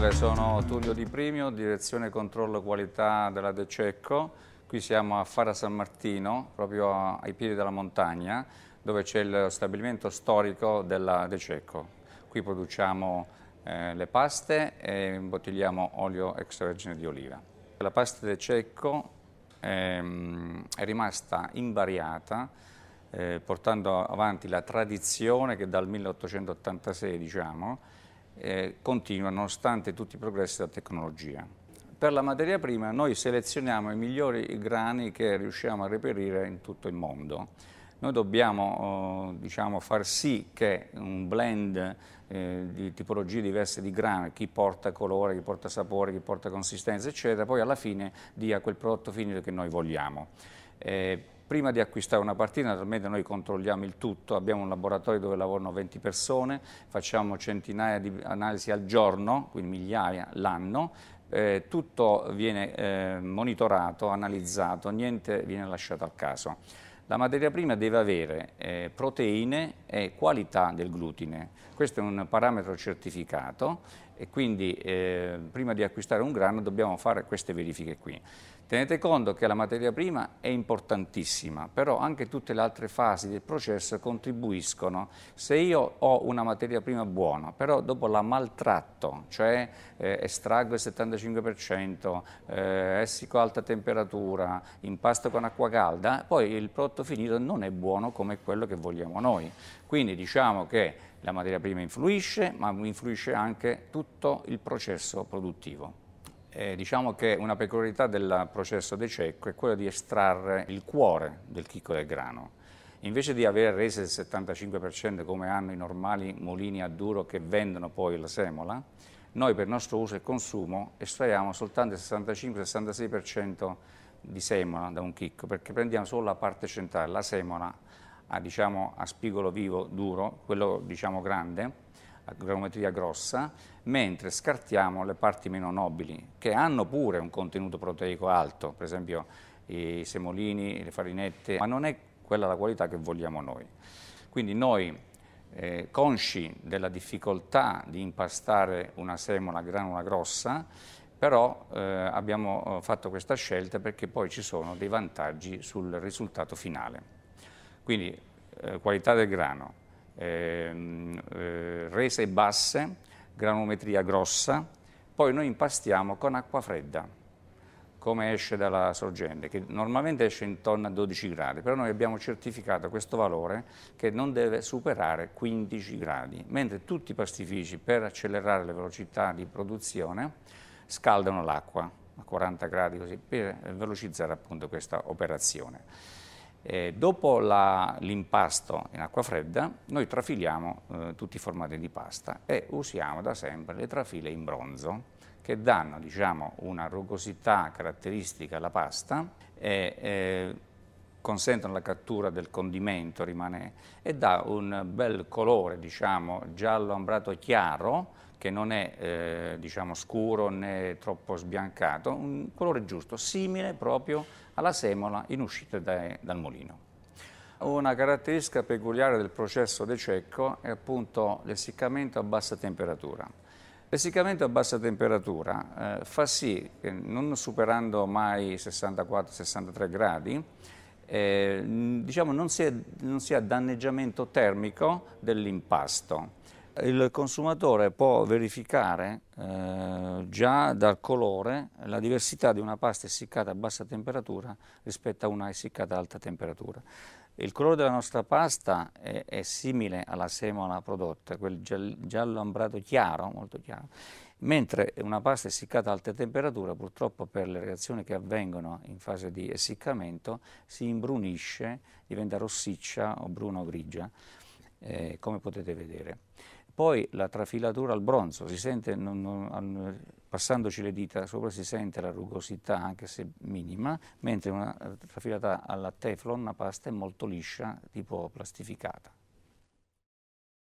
salve, sono Tullio Di Primio, direzione controllo qualità della De Cecco. Qui siamo a Fara San Martino, proprio ai piedi della montagna, dove c'è lo stabilimento storico della De Cecco. Qui produciamo eh, le paste e imbottigliamo olio extravergine di oliva. La pasta De Cecco ehm, è rimasta invariata eh, portando avanti la tradizione che dal 1886, diciamo, eh, continua nonostante tutti i progressi della tecnologia. Per la materia prima noi selezioniamo i migliori grani che riusciamo a reperire in tutto il mondo. Noi dobbiamo oh, diciamo, far sì che un blend eh, di tipologie diverse di grano, chi porta colore, chi porta sapore, chi porta consistenza, eccetera, poi alla fine dia quel prodotto finito che noi vogliamo. Eh, prima di acquistare una partita, naturalmente noi controlliamo il tutto, abbiamo un laboratorio dove lavorano 20 persone, facciamo centinaia di analisi al giorno, quindi migliaia l'anno, eh, tutto viene eh, monitorato, analizzato, niente viene lasciato al caso. La materia prima deve avere eh, proteine e qualità del glutine, questo è un parametro certificato e quindi eh, prima di acquistare un grano dobbiamo fare queste verifiche qui. Tenete conto che la materia prima è importantissima, però anche tutte le altre fasi del processo contribuiscono. Se io ho una materia prima buona, però dopo la maltratto, cioè eh, estraggo il 75%, eh, essico a alta temperatura, impasto con acqua calda, poi il prodotto finito non è buono come quello che vogliamo noi. Quindi diciamo che la materia prima influisce, ma influisce anche tutto il processo produttivo. Eh, diciamo che una peculiarità del processo de cecco è quella di estrarre il cuore del chicco del grano. Invece di avere rese del 75% come hanno i normali mulini a duro che vendono poi la semola, noi per nostro uso e consumo estraiamo soltanto il 65-66% di semola da un chicco, perché prendiamo solo la parte centrale, la semola a, diciamo, a spigolo vivo duro, quello diciamo, grande, a granulometria grossa, mentre scartiamo le parti meno nobili, che hanno pure un contenuto proteico alto, per esempio i semolini, le farinette, ma non è quella la qualità che vogliamo noi. Quindi noi, eh, consci della difficoltà di impastare una semola granula grossa, però eh, abbiamo eh, fatto questa scelta perché poi ci sono dei vantaggi sul risultato finale. Quindi eh, qualità del grano, ehm, eh, rese basse, granometria grossa, poi noi impastiamo con acqua fredda, come esce dalla sorgente, che normalmente esce intorno a 12 gradi, però noi abbiamo certificato questo valore che non deve superare 15 gradi, mentre tutti i pastifici per accelerare le velocità di produzione scaldano l'acqua a 40 gradi così, per velocizzare appunto questa operazione. Eh, dopo l'impasto in acqua fredda noi trafiliamo eh, tutti i formati di pasta e usiamo da sempre le trafile in bronzo che danno diciamo, una rugosità caratteristica alla pasta e, eh, consentono la cattura del condimento, rimane, e dà un bel colore, diciamo, giallo ambrato chiaro, che non è eh, diciamo, scuro né troppo sbiancato, un colore giusto, simile proprio alla semola in uscita dai, dal mulino. Una caratteristica peculiare del processo de cecco è appunto l'essiccamento a bassa temperatura. L'essiccamento a bassa temperatura eh, fa sì che non superando mai 64-63 gradi, eh, diciamo non si, non si ha danneggiamento termico dell'impasto. Il consumatore può verificare eh, già dal colore la diversità di una pasta essiccata a bassa temperatura rispetto a una essiccata a alta temperatura. Il colore della nostra pasta è, è simile alla semola prodotta, quel giallo ambrato chiaro, molto chiaro, mentre una pasta essiccata a alta temperatura purtroppo per le reazioni che avvengono in fase di essiccamento si imbrunisce, diventa rossiccia o bruna o grigia, eh, come potete vedere. Poi la trafilatura al bronzo, sente, non, non, passandoci le dita sopra si sente la rugosità anche se minima, mentre una eh, trafilata alla teflon, una pasta è molto liscia, tipo plastificata.